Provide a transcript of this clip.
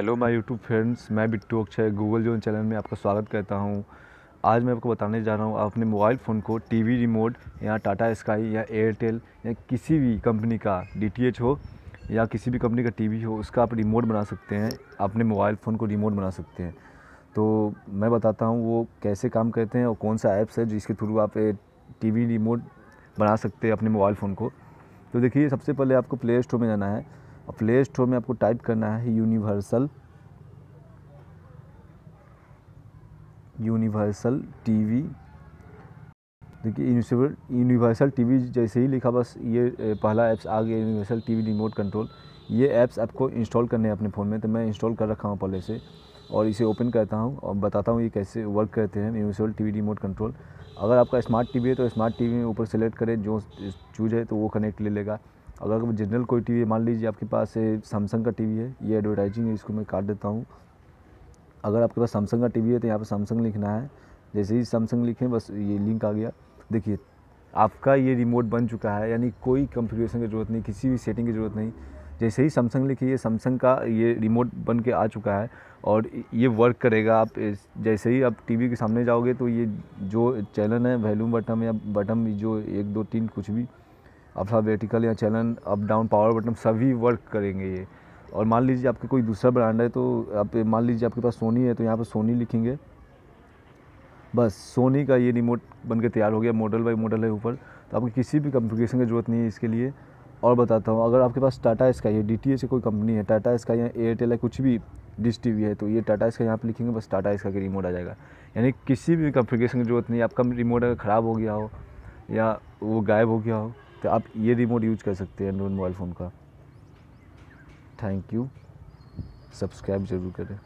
hello my YouTube friends मैं Bittu Akshay Google zone channel में आपका स्वागत करता हूं आज मैं आपको बताने जा रहा हूं आप अपने मोबाइल फ़ोन को टीवी रिमोट या टाटा स्काई या एयरटेल या किसी भी कंपनी का डीटीएच हो या किसी भी कंपनी का टीवी हो उसका आप रिमोट बना सकते हैं अपने मोबाइल फ़ोन को रिमोट बना सकते हैं तो मैं बताता हूँ वो कैसे काम करते हैं और कौन सा ऐप्स है जिसके थ्रू आप टी रिमोट बना सकते हैं अपने मोबाइल फ़ोन को तो देखिए सबसे पहले आपको प्ले स्टोर में जाना है और प्ले स्टोर में आपको टाइप करना है यूनिवर्सल यूनिवर्सल टीवी देखिए यूनिवर्सल टीवी जैसे ही लिखा बस ये पहला ऐप्स आ गया यूनिवर्सल टीवी रिमोट कंट्रोल ये ऐप्स आपको इंस्टॉल करने हैं अपने फ़ोन में तो मैं इंस्टॉल कर रखा हूँ पहले से और इसे ओपन करता हूँ और बताता हूँ ये कैसे वर्क करते हैं यूनिवर्सल टीवी रिमोट कंट्रोल अगर आपका स्मार्ट टीवी है तो स्मार्ट टीवी में ऊपर सेलेक्ट करें जो चूज है तो वो कनेक्ट ले लेगा अगर जनरल कोई टीवी मान लीजिए आपके पास सैमसंग का टीवी है ये एडवर्टाइजिंग है इसको मैं काट देता हूँ अगर आपके पास सैमसंग का टीवी है तो यहाँ पर सैमसंग लिखना है जैसे ही सैमसंग लिखें बस ये लिंक आ गया देखिए आपका ये रिमोट बन चुका है यानी कोई कंफिग्रेशन की ज़रूरत नहीं किसी भी सेटिंग की ज़रूरत नहीं जैसे ही सैमसंग लिखिए सैमसंग का ये रिमोट बन के आ चुका है और ये वर्क करेगा आप जैसे ही आप टीवी के सामने जाओगे तो ये जो चैनल है वैल्यूम बटम या बटम जो एक दो तीन कुछ भी आप सब वर्टिकल या channel up down power button सभी वर्क करेंगे ये और मान लीजिए आपके कोई दूसरा ब्रांड है तो आप मान लीजिए आपके पास सोनी है तो यहाँ पर सोनी लिखेंगे बस सोनी का ये रिमोट बन के तैयार हो गया मॉडल बाई मॉडल है ऊपर तो आपको किसी भी कम्प्लिकेशन की ज़रूरत नहीं है इसके लिए और बताता हूँ अगर आपके पास टाटा स्काई है डी टी कोई कंपनी है टाटा स्काई या एयरटेल है कुछ भी डिश टी वी है तो ये टाटा इसका यहाँ पे लिखेंगे बस टाटा इसका का रिमोट आ जाएगा यानी किसी भी कॉन्फ़िगरेशन की जरूरत नहीं आपका रिमोट अगर ख़राब हो गया हो या वो गायब हो गया हो तो आप ये रिमोट यूज कर सकते हैं एंड्रॉयड मोबाइल फ़ोन का थैंक यू सब्सक्राइब ज़रूर करें